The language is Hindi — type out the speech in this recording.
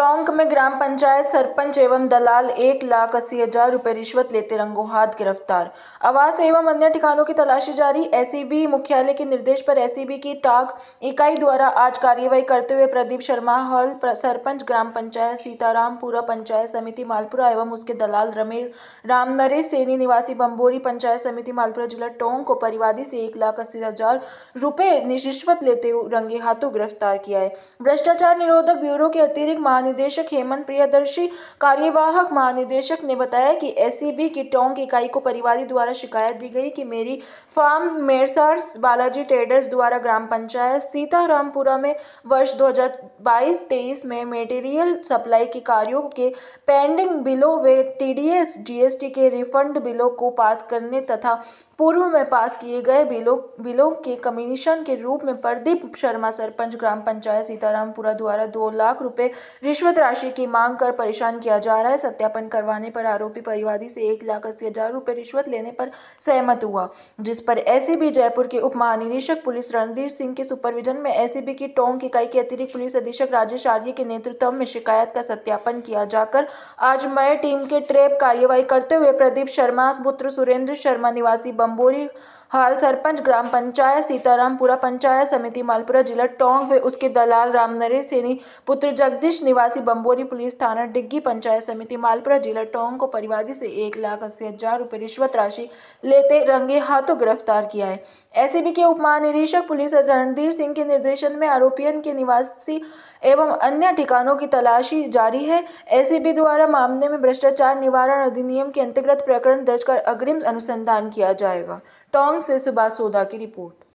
टोंक में ग्राम पंचायत सरपंच एवं दलाल एक लाख अस्सी हजार रुपये रिश्वत लेते रंगोहाथ हाथ गिरफ्तार आवास एवं अन्य ठिकानों की तलाशी जारी एसीबी मुख्यालय के निर्देश पर एसीबी की टाक इकाई द्वारा आज कार्यवाही करते हुए प्रदीप शर्मा हॉल सरपंच ग्राम पंचायत सीतारामपुरा पंचायत समिति मालपुरा एवं उसके दलाल रमेश राम नरेश सेनी निवासी बम्बोरी पंचायत समिति मालपुरा जिला टोंक को परिवादी से एक लाख अस्सी हजार रुपये रिश्वत लेते रंगे हाथों गिरफ्तार किया है भ्रष्टाचार निरोधक ब्यूरो के अतिरिक्त महानिदेशक हेमंत प्रियदर्शी कार्यवाहक महानिदेशक ने बताया कि एसीबी की टोंग इकाई को परिवादी द्वारा शिकायत दी गई कि मेरी फार्म मेरसार्स बालाजी ट्रेडर्स द्वारा ग्राम पंचायत सीतारामपुरा में वर्ष 2022-23 में मेटेरियल सप्लाई के कार्यों के पेंडिंग बिलों वे टी जीएसटी के रिफंड बिलों को पास करने तथा पूर्व में पास किए गए बिलों बिलों के कमीशन के रूप में प्रदीप शर्मा सरपंच ग्राम पंचायत सीतारामपुरा द्वारा दो लाख रुपए रिश्वत राशि की मांग कर परेशान किया जा रहा है सत्यापन करवाने पर आरोपी परिवादी से एक लाख अस्सी हजार रुपये रिश्वत लेने पर सहमत हुआ जिस पर एसीबी जयपुर के उप महानिरीक्षक पुलिस रणधीर सिंह के सुपरविजन में एसीबी की टोंक इकाई के अतिरिक्त पुलिस अधीक्षक राजेश आर्य के नेतृत्व में शिकायत का सत्यापन किया जाकर आज मय टीम के ट्रेप कार्यवाही करते हुए प्रदीप शर्मा पुत्र सुरेंद्र शर्मा निवासी बम्बोरी हाल सरपंच ग्राम पंचायत सीतारामपुरा पंचायत समिति मालपुरा जिला टोंग व उसके दलाल रामनरेश सेनी पुत्र जगदीश निवासी बम्बोरी पुलिस थाना डिग्गी पंचायत समिति मालपुरा जिला टोंग को परिवादी से एक लाख अस्सी हजार रुपये रिश्वत राशि लेते रंगे हाथों गिरफ्तार किया है एसीबी के उप महानिरीक्षक पुलिस रणधीर सिंह के निर्देशन में आरोपियन के निवासी एवं अन्य ठिकानों की तलाशी जारी है एसीबी द्वारा मामले में भ्रष्टाचार निवारण अधिनियम के अंतर्गत प्रकरण दर्ज कर अग्रिम अनुसंधान किया जाएगा टोंग से सुभाष सोदा की रिपोर्ट